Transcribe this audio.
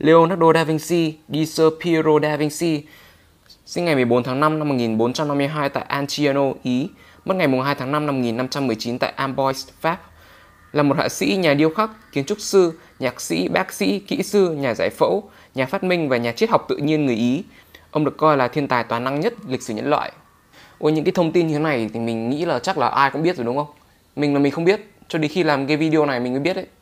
Leonardo da Vinci di Ser Piero da Vinci, sinh ngày 14 tháng 5 năm 1452 tại Antiano, Ý, mất ngày 2 tháng 5 năm 1519 tại Amboise, Pháp, là một họa sĩ, nhà điêu khắc, kiến trúc sư, nhạc sĩ, bác sĩ, kỹ sư, nhà giải phẫu, nhà phát minh và nhà triết học tự nhiên người Ý. Ông được coi là thiên tài toàn năng nhất lịch sử nhân loại. Ôi những cái thông tin như thế này thì mình nghĩ là chắc là ai cũng biết rồi đúng không? Mình là mình không biết, cho đến khi làm cái video này mình mới biết đấy.